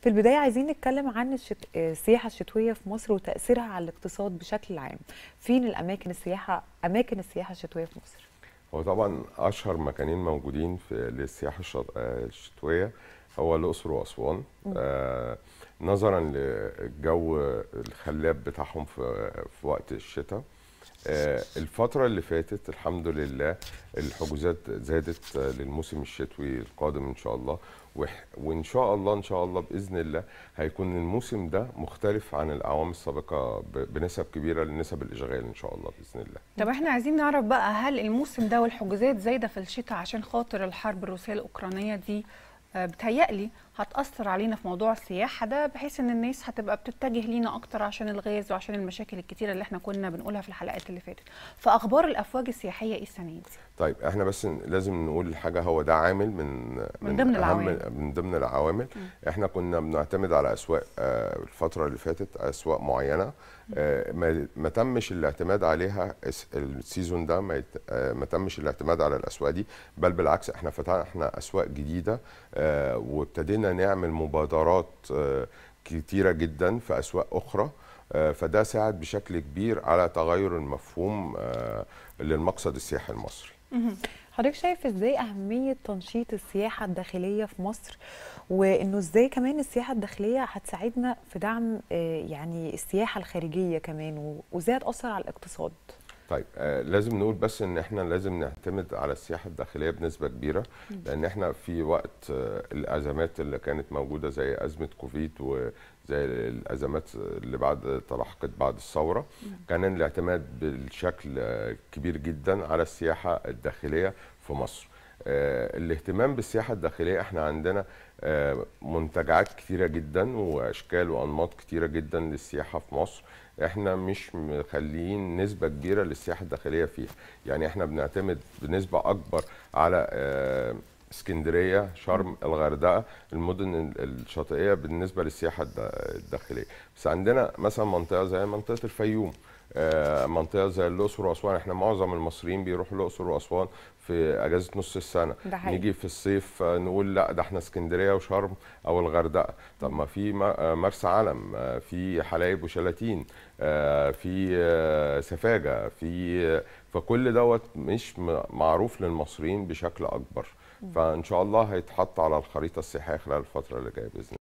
في البدايه عايزين نتكلم عن الشت... السياحه الشتويه في مصر وتاثيرها على الاقتصاد بشكل عام فين الاماكن السياحه اماكن السياحه الشتويه في مصر هو طبعا اشهر مكانين موجودين في للسياحه الشتويه هو الاقصر واسوان آه نظرا للجو الخلاب بتاعهم في, في وقت الشتاء آه، الفترة اللي فاتت الحمد لله الحجوزات زادت آه، للموسم الشتوي القادم إن شاء الله وإن شاء الله إن شاء الله بإذن الله هيكون الموسم ده مختلف عن الأعوام السابقة بنسب كبيرة لنسب الإشغال إن شاء الله بإذن الله طب إحنا عايزين نعرف بقى هل الموسم ده والحجوزات زايدة في الشتاء عشان خاطر الحرب الروسية الأوكرانية دي آه، بتهيألي هتأثر علينا في موضوع السياحة ده بحيث إن الناس هتبقى بتتجه لينا أكتر عشان الغاز وعشان المشاكل الكتيرة اللي احنا كنا بنقولها في الحلقات اللي فاتت. فأخبار الأفواج السياحية إيه السنة دي؟ طيب احنا بس لازم نقول حاجة هو ده عامل من من ضمن العوامل من ضمن العوامل م. احنا كنا بنعتمد على أسواق آه، الفترة اللي فاتت أسواق معينة آه، ما تمش الاعتماد عليها السيزون ده ما تمش الاعتماد على الأسواق دي بل بالعكس احنا فتحنا أسواق جديدة آه، وابتدينا نعمل مبادرات آه، كتيرة جدا في أسواق أخرى آه، فده ساعد بشكل كبير على تغير المفهوم للمقصد السياحي المصري حضرتك شايف ازاي اهميه تنشيط السياحه الداخليه في مصر وانه ازاي كمان السياحه الداخليه هتساعدنا في دعم يعني السياحه الخارجيه كمان وازاي هتاثر على الاقتصاد طيب آه لازم نقول بس ان احنا لازم نعتمد على السياحه الداخليه بنسبه كبيره لان احنا في وقت آه الازمات اللي كانت موجوده زي ازمه كوفيد وزي الازمات اللي بعد تلاحقت بعد الثوره كان الاعتماد بالشكل آه، كبير جدا على السياحه الداخليه في مصر آه، الاهتمام بالسياحه الداخليه احنا عندنا آه، منتجعات كتيره جدا واشكال وانماط كتيره جدا للسياحه في مصر احنا مش مخليين نسبه كبيره للسياحه الداخليه فيها يعني احنا بنعتمد بنسبه اكبر على آه، اسكندريه شرم الغردقه المدن الشاطئيه بالنسبه للسياحه الداخليه بس عندنا مثلا منطقه زي منطقه الفيوم آه، منطقه زي الاقصر واسوان احنا معظم المصريين بيروحوا الاقصر واسوان في اجازه نص السنه ده نيجي في الصيف آه، نقول لا ده احنا اسكندريه وشرم او الغردقه طب ما في آه، مرسى علم في حلايب وشلاتين في سفاجه في فكل دوت مش معروف للمصريين بشكل اكبر فان شاء الله هيتحط على الخريطه السياحيه خلال الفتره اللي جايه باذن الله